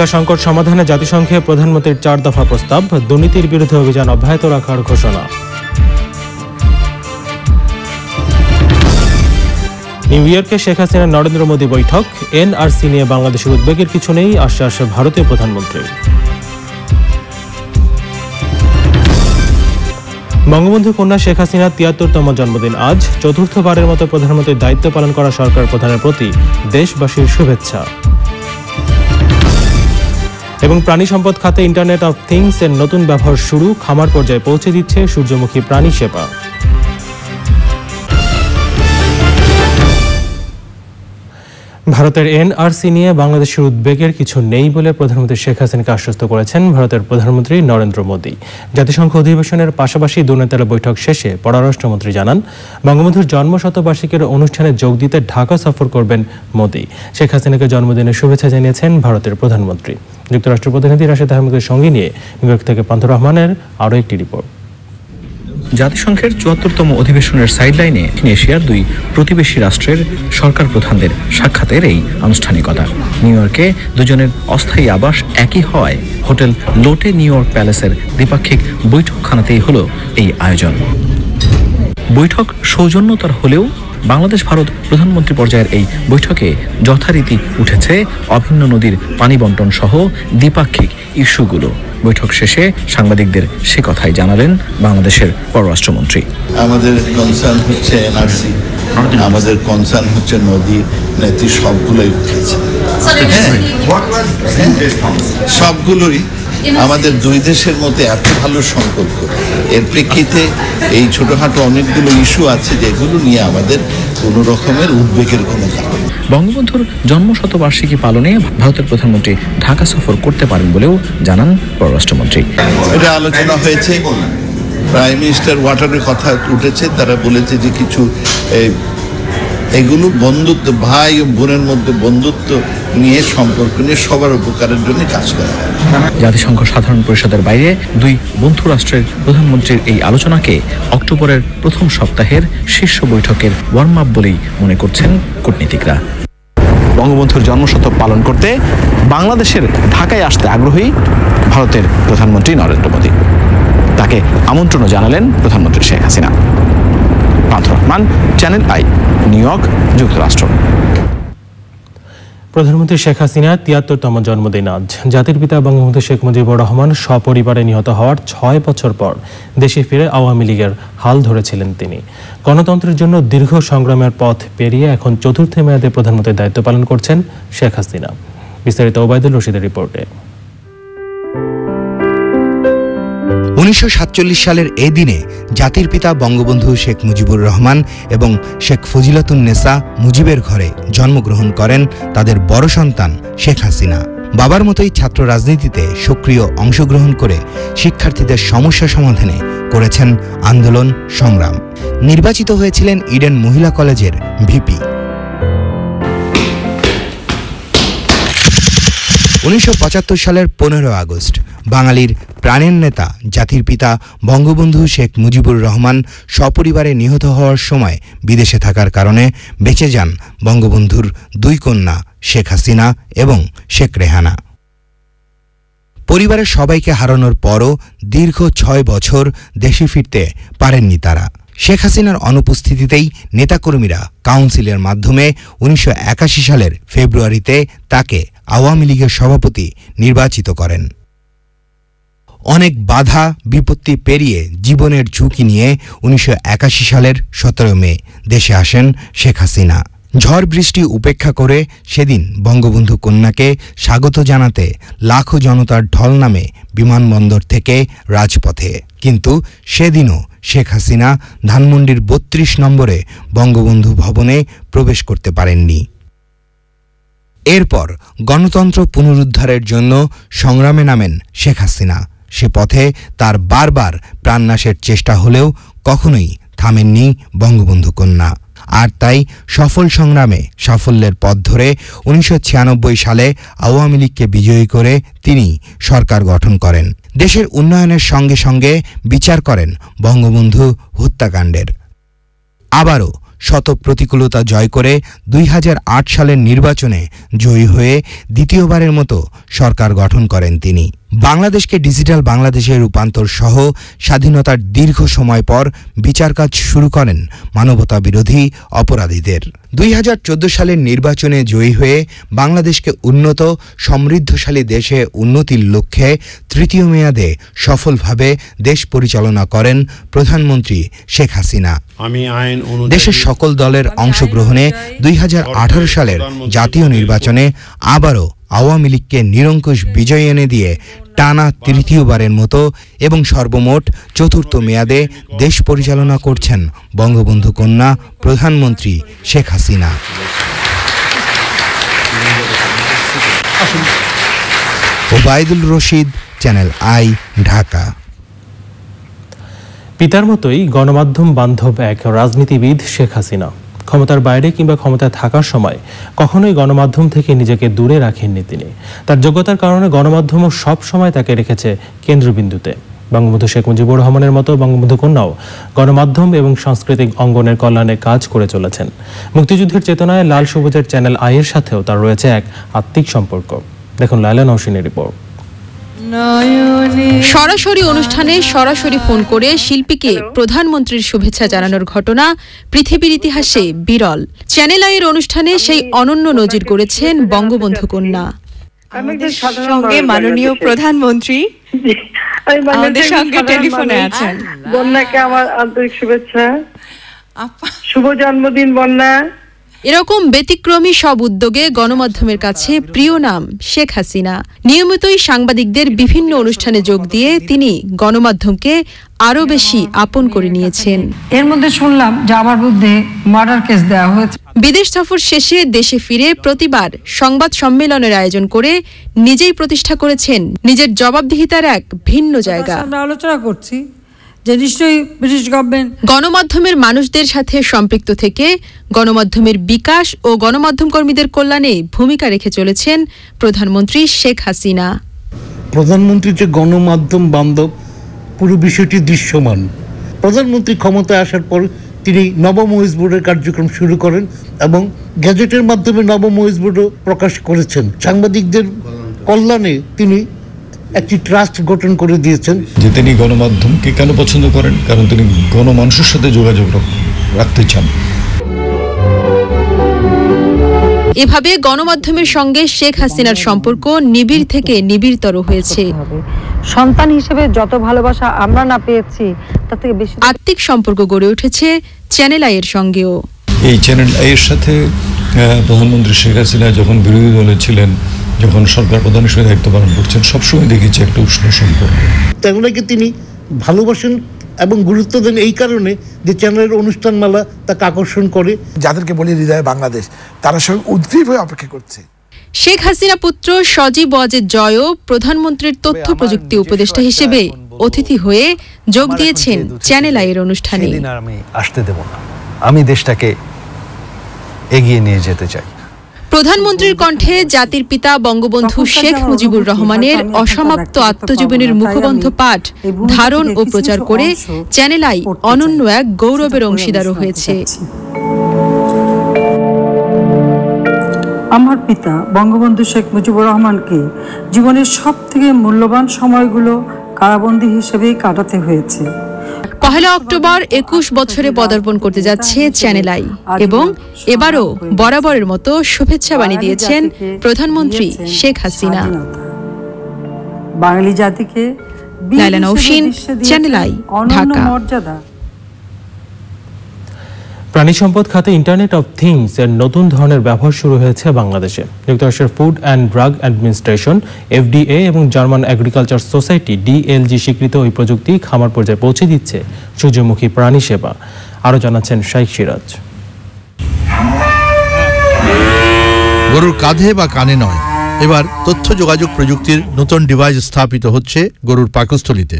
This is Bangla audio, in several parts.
রোহিঙ্গা সংকট সমাধানে জাতিসংঘে প্রধানমন্ত্রীর চার দফা প্রস্তাব দুর্নীতির বিরুদ্ধে অভিযান অব্যাহত রাখার ঘোষণা নিউ ইয়র্কে শেখ হাসিনার নরেন্দ্র মোদী বৈঠক এনআরসি নিয়ে বাংলাদেশের উদ্বেগের কিছু নেই আশ্বাস ভারতীয় প্রধানমন্ত্রী বঙ্গবন্ধু কন্যা শেখ হাসিনার তিয়াত্তরতম জন্মদিন আজ চতুর্থবারের মতো প্রধানমন্ত্রীর দায়িত্ব পালন করা সরকার প্রধানের প্রতি দেশবাসীর শুভেচ্ছা এবং প্রাণী সম্পদ খাতে ইন্টারনেট অফ থিংস এর নতুন ব্যবহার শুরু খামার পর্যায়ে পৌঁছে দিচ্ছে সূর্যমুখী প্রাণী সেবা ভারতের এনআরসি নিয়ে বাংলাদেশের উদ্বেগের কিছু নেই বলে প্রধানমন্ত্রী শেখ হাসিনাকে আশ্বস্ত করেছেন ভারতের প্রধানমন্ত্রী নরেন্দ্র মোদী জাতিসংঘ অধিবেশনের পাশাপাশি দুনেতারা বৈঠক শেষে পররাষ্ট্রমন্ত্রী জানান বঙ্গবন্ধুর জন্মশতবার্ষিকীর অনুষ্ঠানে যোগ দিতে ঢাকা সফর করবেন মোদী শেখ হাসিনাকে জন্মদিনের শুভেচ্ছা জানিয়েছেন ভারতের প্রধানমন্ত্রী যুক্তরাষ্ট্র প্রতিনিধি রাশেদ আহমেদের সঙ্গে নিয়ে নিউ ইয়র্ক থেকে পান্থ রহমানের আরও একটি রিপোর্ট জাতিসংঘের চুয়াত্তরতম অধিবেশনের সাইডলাইনে এশিয়ার দুই প্রতিবেশী রাষ্ট্রের সরকার প্রধানদের সাক্ষাতের এই আনুষ্ঠানিকতা নিউ ইয়র্কে দুজনের অস্থায়ী আবাস একই হওয়ায় হোটেল লোটে নিউ ইয়র্ক প্যালেসের দ্বিপাক্ষিক বৈঠকখানাতেই হলো এই আয়োজন বৈঠক সৌজন্যতার হলেও বাংলাদেশ ভারত প্রধানমন্ত্রী পর্যায়ের এই বৈঠকে যথারীতি উঠেছে অভিন্ন নদীর পানি বন্টন সহ দ্বিপাক্ষিক ইস্যুগুলো বৈঠক শেষে সাংবাদিকদের সে কথাই জানালেন বাংলাদেশের পররাষ্ট্রমন্ত্রী আমাদের কনসার্ন হচ্ছে এনআরসি আমাদের কনসার্ন হচ্ছে নদীর নেতি সবগুলোই উঠেছে হ্যাঁ। হ্যাঁ। সবগুলোই আমাদের দুই দেশের মধ্যে এত ভালো সম্পর্ক এর প্রেক্ষিতে এই ছোটোখাটো অনেকগুলো ইস্যু আছে যেগুলো নিয়ে আমাদের কোনো রকমের উদ্বেগের কোনো কারণ বঙ্গবন্ধুর জন্মশতবার্ষিকী পালনে ভারতের প্রধানমন্ত্রী ঢাকা সফর করতে পারেন বলেও জানান পররাষ্ট্রমন্ত্রী এটা আলোচনা হয়েছে প্রাইম মিনিস্টার ওয়াটারের কথা উঠেছে তারা বলেছে যে কিছু এগুলো বন্ধুত্ব ভাই ও বোনের মধ্যে বন্ধুত্ব নিয়ে সম্পর্ক নিয়ে সবার উপকারের জন্য কাজ করা জাতিসংঘ সাধারণ পরিষদের বাইরে দুই বন্ধু রাষ্ট্রের প্রধানমন্ত্রীর এই আলোচনাকে অক্টোবরের প্রথম সপ্তাহের শীর্ষ বৈঠকের ওয়ার্ম আপ বলেই মনে করছেন কূটনীতিকরা বঙ্গবন্ধুর জন্মশতক পালন করতে বাংলাদেশের ঢাকায় আসতে আগ্রহী ভারতের প্রধানমন্ত্রী নরেন্দ্র মোদী তাকে আমন্ত্রণও জানালেন প্রধানমন্ত্রী Sheikh Hasina Pantho Rahman Channel I New York যুক্তরাষ্ট্র প্রধানমন্ত্রী শেখ হাসিনার তিয়াত্তরতম জন্মদিন আজ জাতির পিতা বঙ্গবন্ধু শেখ মুজিবুর রহমান সপরিবারে নিহত হওয়ার ছয় বছর পর দেশে ফিরে আওয়ামী লীগের হাল ধরেছিলেন তিনি গণতন্ত্রের জন্য দীর্ঘ সংগ্রামের পথ পেরিয়ে এখন চতুর্থ মেয়াদে প্রধানমন্ত্রীর দায়িত্ব পালন করছেন শেখ হাসিনা বিস্তারিত ওবায়দুল রশিদের রিপোর্টে উনিশশো সালের এ দিনে জাতির পিতা বঙ্গবন্ধু শেখ মুজিবুর রহমান এবং শেখ ফজিলাতুন্নেসা মুজিবের ঘরে জন্মগ্রহণ করেন তাদের বড় সন্তান শেখ হাসিনা বাবার মতোই ছাত্র রাজনীতিতে সক্রিয় অংশগ্রহণ করে শিক্ষার্থীদের সমস্যা সমাধানে করেছেন আন্দোলন সংগ্রাম নির্বাচিত হয়েছিলেন ইডেন মহিলা কলেজের ভিপি উনিশশো সালের পনেরো আগস্ট বাঙালির প্রাণের নেতা জাতির পিতা বঙ্গবন্ধু শেখ মুজিবুর রহমান সপরিবারে নিহত হওয়ার সময় বিদেশে থাকার কারণে বেঁচে যান বঙ্গবন্ধুর দুই কন্যা শেখ হাসিনা এবং শেখ রেহানা পরিবারের সবাইকে হারানোর পরও দীর্ঘ ছয় বছর দেশে ফিরতে পারেননি তারা শেখ হাসিনার অনুপস্থিতিতেই নেতাকর্মীরা কাউন্সিলের মাধ্যমে উনিশশো সালের ফেব্রুয়ারিতে তাকে আওয়ামী লীগের সভাপতি নির্বাচিত করেন অনেক বাধা বিপত্তি পেরিয়ে জীবনের ঝুঁকি নিয়ে উনিশশো সালের সতেরো মে দেশে আসেন শেখ হাসিনা ঝড় বৃষ্টি উপেক্ষা করে সেদিন বঙ্গবন্ধু কন্যাকে স্বাগত জানাতে লাখো জনতার ঢল নামে বিমানবন্দর থেকে রাজপথে কিন্তু সেদিনও শেখ হাসিনা ধানমন্ডির বত্রিশ নম্বরে বঙ্গবন্ধু ভবনে প্রবেশ করতে পারেননি এরপর গণতন্ত্র পুনরুদ্ধারের জন্য সংগ্রামে নামেন শেখ হাসিনা সে পথে তার বারবার প্রাণনাশের চেষ্টা হলেও কখনোই থামেননি বঙ্গবন্ধু কন্যা আর তাই সফল সংগ্রামে সাফল্যের পথ ধরে উনিশশো সালে আওয়ামী লীগকে বিজয়ী করে তিনি সরকার গঠন করেন দেশের উন্নয়নের সঙ্গে সঙ্গে বিচার করেন বঙ্গবন্ধু হত্যাকাণ্ডের আবারও শত প্রতিকূলতা জয় করে দুই সালের নির্বাচনে জয়ী হয়ে দ্বিতীয়বারের মতো সরকার গঠন করেন তিনি বাংলাদেশকে ডিজিটাল বাংলাদেশে রূপান্তর সহ স্বাধীনতার দীর্ঘ সময় পর বিচার কাজ শুরু করেন মানবতা বিরোধী অপরাধীদের দুই সালের নির্বাচনে জয়ী হয়ে বাংলাদেশকে উন্নত সমৃদ্ধশালী দেশে উন্নতির লক্ষ্যে তৃতীয় মেয়াদে সফলভাবে দেশ পরিচালনা করেন প্রধানমন্ত্রী শেখ হাসিনা আমি আইন দেশের সকল দলের অংশগ্রহণে দুই সালের জাতীয় নির্বাচনে আবারও আওয়ামী লীগকে নিরঙ্কুশ বিজয় এনে দিয়ে টানা তৃতীয়বারের মতো এবং সর্বমোট চতুর্থ মেয়াদে দেশ পরিচালনা করছেন বঙ্গবন্ধু কন্যা প্রধানমন্ত্রী শেখ হাসিনা ওবায়দুল রশিদ চ্যানেল আই ঢাকা পিতার মতোই গণমাধ্যম বান্ধব এক রাজনীতিবিদ শেখ হাসিনা ক্ষমতার বাইরে কিংবা ক্ষমতায় থাকার সময় কখনোই গণমাধ্যম থেকে নিজেকে দূরে রাখেননি তিনি তার যোগ্যতার কারণে গণমাধ্যমও সব সময় তাকে রেখেছে কেন্দ্রবিন্দুতে বঙ্গবন্ধু শেখ মুজিবুর রহমানের মতো বঙ্গবন্ধু কন্যাও গণমাধ্যম এবং সাংস্কৃতিক অঙ্গনের কল্যাণে কাজ করে চলেছেন মুক্তিযুদ্ধের চেতনায় লাল সবুজের চ্যানেল আইয়ের সাথেও তার রয়েছে এক আত্মিক সম্পর্ক দেখুন লাইলা নৌসিনের রিপোর্ট সরাসরি অনুষ্ঠানে সরাসরি ফোন করে শিল্পীকে প্রধানমন্ত্রীর শুভেচ্ছা জানানোর ঘটনা পৃথিবীর ইতিহাসে বিরল চ্যানেল আইয়ের অনুষ্ঠানে সেই অনন্য নজির করেছেন বঙ্গবন্ধু কন্যা সঙ্গে মাননীয় প্রধানমন্ত্রী আমাদের সঙ্গে টেলিফোনে আছেন বন্যাকে আমার আন্তরিক শুভেচ্ছা শুভ জন্মদিন বন্যা এরকম ব্যতিক্রমী সব উদ্যোগে গণমাধ্যমের কাছে প্রিয় নাম শেখ হাসিনা নিয়মিতই সাংবাদিকদের বিভিন্ন অনুষ্ঠানে যোগ দিয়ে তিনি গণমাধ্যমকে আরো বেশি আপন করে নিয়েছেন এর মধ্যে শুনলাম যে আমার বিরুদ্ধে মার্ডার কেস দেওয়া হয়েছে বিদেশ সফর শেষে দেশে ফিরে প্রতিবার সংবাদ সম্মেলনের আয়োজন করে নিজেই প্রতিষ্ঠা করেছেন নিজের জবাবদিহিতার এক ভিন্ন জায়গা আমরা আলোচনা করছি যে নিশ্চয়ই ব্রিটিশ গভর্নমেন্ট গণমাধ্যমের মানুষদের সাথে সম্পৃক্ত থেকে গণমাধ্যমের বিকাশ ও গণমাধ্যম কর্মীদের কল্যাণে ভূমিকা রেখে চলেছেন প্রধানমন্ত্রী শেখ হাসিনা প্রধানমন্ত্রী যে গণমাধ্যম বান্ধব পুরো বিষয়টি দৃশ্যমান প্রধানমন্ত্রী ক্ষমতায় আসার পর তিনি নবম ওয়েস বোর্ডের কার্যক্রম শুরু করেন এবং গ্যাজেটের মাধ্যমে নবম ওয়েস বোর্ডও প্রকাশ করেছেন সাংবাদিকদের কল্যাণে তিনি একটি ট্রাস্ট গঠন করে দিয়েছেন যে তিনি গণমাধ্যমকে কেন পছন্দ করেন কারণ তিনি গণমানুষের সাথে যোগাযোগ রাখতে চান এভাবে গণমাধ্যমের সঙ্গে শেখ হাসিনার সম্পর্ক নিবিড় থেকে নিবিড়তর হয়েছে সন্তান হিসেবে যত ভালোবাসা আমরা না পেয়েছি তার থেকে বেশি আত্মিক সম্পর্ক গড়ে উঠেছে চ্যানেল আইয়ের সঙ্গেও এই চ্যানেল আইয়ের সাথে প্রধানমন্ত্রী শেখ হাসিনা যখন বিরোধী দলে ছিলেন যখন সরকার প্রধান হিসেবে দায়িত্ব পালন করছেন সবসময় দেখেছি একটা উষ্ণ সম্পর্ক তেমনাকে তিনি ভালোবাসেন এবং গুরুত্ব দেন এই কারণে যে চ্যানেলের অনুষ্ঠানমালা তাকে আকর্ষণ করে যাদেরকে বলি হৃদয় বাংলাদেশ তারা সব উদ্গ্রীব হয়ে অপেক্ষা করছে শেখ হাসিনা পুত্র সজীব ওয়াজেদ জয়ও প্রধানমন্ত্রীর তথ্য প্রযুক্তি উপদেষ্টা হিসেবে অতিথি হয়ে যোগ দিয়েছেন চ্যানেল আই এর অনুষ্ঠানে আমি আসতে দেব না আমি দেশটাকে এগিয়ে নিয়ে যেতে চাই প্রধানমন্ত্রীর কণ্ঠে জাতির পিতা বঙ্গবন্ধু শেখ মুজিবুর রহমানের অসমাপ্ত আত্মজীবনীর মুখবন্ধ পাঠ ধারণ ও প্রচার করে চ্যানেল আই অনন্য এক গৌরবের অংশীদারও হয়েছে আমার পিতা বঙ্গবন্ধু শেখ মুজিবুর রহমানকে জীবনের সবথেকে মূল্যবান সময়গুলো কারাবন্দী হিসেবেই কাটাতে হয়েছে পহেলা অক্টোবর একুশ বছরে পদার্পণ করতে যাচ্ছে চ্যানেল আই এবং এবারও বরাবরের মতো শুভেচ্ছা বাণী দিয়েছেন প্রধানমন্ত্রী শেখ হাসিনা বাঙালি জাতিকে চ্যানেল আই ঢাকা প্রাণী সম্পদ খাতে ইন্টারনেট অব থিংস এর নতুন ধরনের ব্যবহার শুরু হয়েছে বাংলাদেশে যুক্তরাষ্ট্রের food and drug administration FDA এবং জার্মান অ্যাগ্রিকালচার সোসাইটি ডিএলজি স্বীকৃত ওই প্রযুক্তি খামার পর্যায়ে পৌঁছে দিচ্ছে সূর্যমুখী প্রাণী সেবা আরও জানাচ্ছেন শাইখ সিরাজ গরুর কাঁধে বা কানে নয় এবার তথ্য যোগাযোগ প্রযুক্তির নতুন ডিভাইস স্থাপিত হচ্ছে গরুর পাকস্থলিতে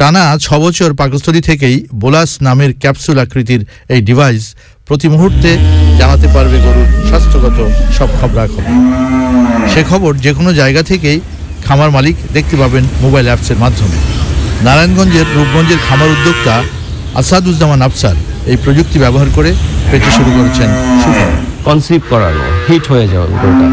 টানা ছ বছর পাকস্থলী থেকেই বোলাস নামের ক্যাপসুল আকৃতির এই ডিভাইস প্রতি মুহূর্তে জানাতে পারবে গরুর স্বাস্থ্যগত সব খবর সে খবর যে কোনো জায়গা থেকেই খামার মালিক দেখতে পাবেন মোবাইল অ্যাপসের মাধ্যমে নারায়ণগঞ্জের রূপগঞ্জের খামার উদ্যোক্তা আসাদুজ্জামান আফসার এই প্রযুক্তি ব্যবহার করে পেতে শুরু করেছেন সুফল কনসিভ করানো হিট হয়ে যাওয়া গোলটা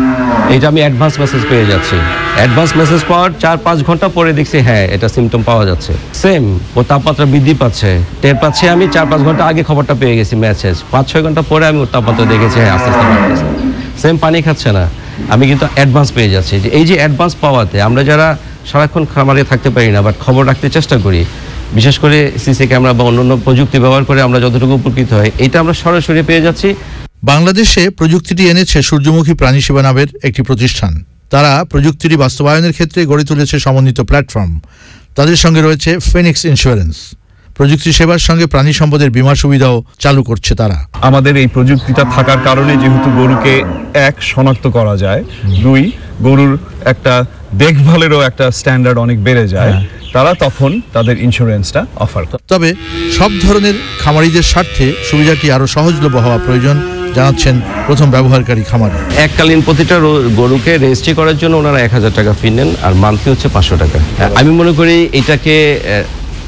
এইটা আমি অ্যাডভান্স মেসেজ পেয়ে যাচ্ছি অ্যাডভান্স মেসেজ পাওয়ার চার পাঁচ ঘন্টা পরে দেখছি হ্যাঁ এটা সিমটম পাওয়া যাচ্ছে সেম ও তাপমাত্রা বৃদ্ধি পাচ্ছে টের পাচ্ছে আমি চার পাঁচ ঘন্টা আগে খবরটা পেয়ে গেছি মেসেজ পাঁচ ছয় ঘন্টা পরে আমি ওর তাপমাত্রা দেখেছি হ্যাঁ আস্তে আস্তে সেম পানি খাচ্ছে না আমি কিন্তু অ্যাডভান্স পেয়ে যাচ্ছি যে এই যে অ্যাডভান্স পাওয়াতে আমরা যারা সারাক্ষণ খামারে থাকতে পারি না বাট খবর রাখতে চেষ্টা করি বিশেষ করে সিসি ক্যামেরা বা অন্য প্রযুক্তি ব্যবহার করে আমরা যতটুকু উপকৃত হয় এটা আমরা সরাসরি পেয়ে যাচ্ছি বাংলাদেশে প্রযুক্তিটি এনেছে সূর্যমুখী প্রাণী সেবা নামের একটি প্রতিষ্ঠান তারা প্রযুক্তিটি বাস্তবায়নের ক্ষেত্রে গড়ে তুলেছে সমন্বিত প্ল্যাটফর্ম তাদের সঙ্গে রয়েছে ফেনিক্স ইন্স্যুরেন্স প্রযুক্তি সেবার সঙ্গে প্রাণী সম্পদের বীমা সুবিধাও চালু করছে তারা আমাদের এই প্রযুক্তিটা থাকার কারণে যেহেতু গরুকে এক শনাক্ত করা যায় দুই গরুর একটা দেখভালেরও একটা স্ট্যান্ডার্ড অনেক বেড়ে যায় হ্যাঁ। তারা তখন তাদের ইন্স্যুরেন্সটা অফার করে তবে সব ধরনের খামারিদের স্বার্থে সুবিধাটি আরও সহজলভ্য হওয়া প্রয়োজন জানাচ্ছেন প্রথম ব্যবহারকারী খামার এককালীন প্রতিটা গরুকে রেজিস্ট্রি করার জন্য ওনারা এক হাজার টাকা ফি নেন আর মান্থলি হচ্ছে পাঁচশো টাকা আমি মনে করি এটাকে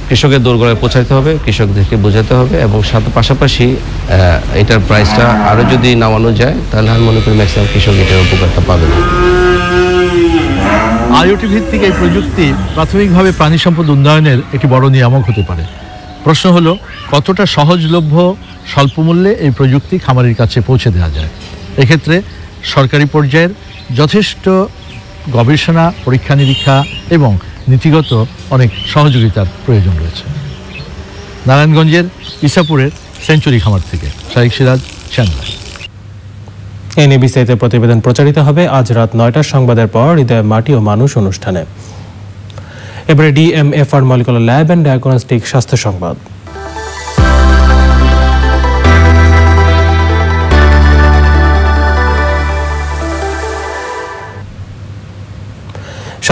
কৃষকের দোরগোড়ায় পৌঁছাতে হবে কৃষকদেরকে বোঝাতে হবে এবং সাথে পাশাপাশি এটার প্রাইসটা আরও যদি নামানো যায় তাহলে আমি মনে করি ম্যাক্সিমাম কৃষক এটার উপকারটা পাবে আইওটি ভিত্তিক এই প্রযুক্তি প্রাথমিকভাবে প্রাণী সম্পদ উন্নয়নের একটি বড় নিয়ামক হতে পারে প্রশ্ন হলো কতটা সহজলভ্য স্বল্পমূল্যে এই প্রযুক্তি খামারির কাছে পৌঁছে দেওয়া যায় এক্ষেত্রে সরকারি পর্যায়ের যথেষ্ট গবেষণা পরীক্ষা নিরীক্ষা এবং নীতিগত অনেক সহযোগিতার প্রয়োজন রয়েছে নারায়ণগঞ্জের ইসাপুরের সেঞ্চুরি খামার থেকে শাহিক সিরাজ চ্যানেল এ নিয়ে বিস্তারিত প্রতিবেদন প্রচারিত হবে আজ রাত নয়টার সংবাদের পর হৃদয় মাটি ও মানুষ অনুষ্ঠানে এবারে DMFR molecular lab and diagnostic স্বাস্থ্য সংবাদ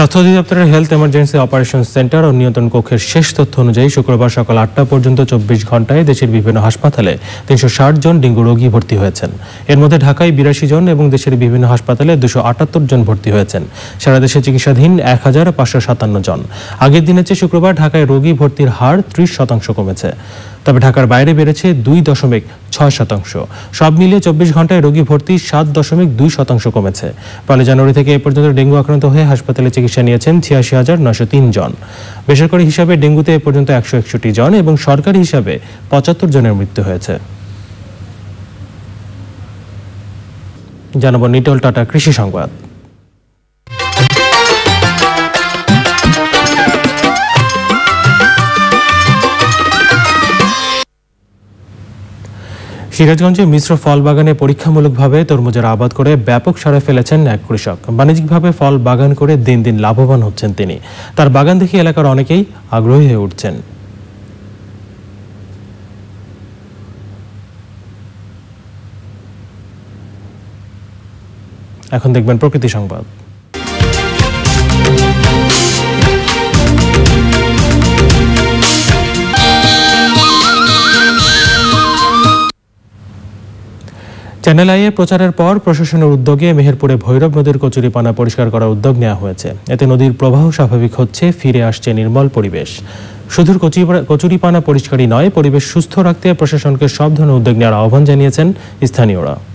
স্বাস্থ্য অধিদপ্তরের হেলথ এমার্জেন্সি অপারেশন সেন্টার ও নিয়ন্ত্রণ কক্ষের শেষ তথ্য অনুযায়ী শুক্রবার সকাল আটটা পর্যন্ত চব্বিশ ঘন্টায় দেশের বিভিন্ন হাসপাতালে তিনশো জন ডেঙ্গু রোগী ভর্তি হয়েছেন এর মধ্যে ঢাকায় বিরাশি জন এবং দেশের বিভিন্ন হাসপাতালে দুশো আটাত্তর জন ভর্তি হয়েছেন সারা দেশে চিকিৎসাধীন এক হাজার পাঁচশো সাতান্ন জন আগের দিনের চেয়ে শুক্রবার ঢাকায় রোগী ভর্তির হার ত্রিশ শতাংশ কমেছে তবে ঢাকার বাইরে বেড়েছে দুই দশমিক ছয় শতাংশ সব মিলিয়ে চব্বিশ ঘন্টায় রোগী ভর্তি সাত দশমিক দুই শতাংশ কমেছে পয়লা জানুয়ারি থেকে এ পর্যন্ত ডেঙ্গু আক্রান্ত হয়ে হাসপাতালে চিকিৎসা নিয়েছেন ছিয়াশি হাজার নশো তিন জন বেসরকারি হিসাবে ডেঙ্গুতে এ পর্যন্ত একশো একষট্টি জন এবং সরকারি হিসাবে পঁচাত্তর জনের মৃত্যু হয়েছে জানাবো নিটল টাটা কৃষি সংবাদ সিরাজগঞ্জে মিশ্র ফল বাগানে পরীক্ষামূলকভাবে তরমুজের আবাদ করে ব্যাপক সারা ফেলেছেন এক কৃষক বাণিজ্যিকভাবে ফল বাগান করে দিন দিন লাভবান হচ্ছেন তিনি তার বাগান দেখে এলাকার অনেকেই আগ্রহী হয়ে উঠছেন এখন দেখবেন প্রকৃতি সংবাদ চ্যানেল আইয়ে প্রচারের পর প্রশাসনের উদ্যোগে মেহেরপুরে ভৈরব নদীর কচুরিপানা পরিষ্কার করার উদ্যোগ নেওয়া হয়েছে এতে নদীর প্রবাহ স্বাভাবিক হচ্ছে ফিরে আসছে নির্মল পরিবেশ শুধু কচুরিপানা পরিষ্কারই নয় পরিবেশ সুস্থ রাখতে প্রশাসনকে সব ধরনের উদ্যোগ নেওয়ার আহ্বান জানিয়েছেন স্থানীয়রা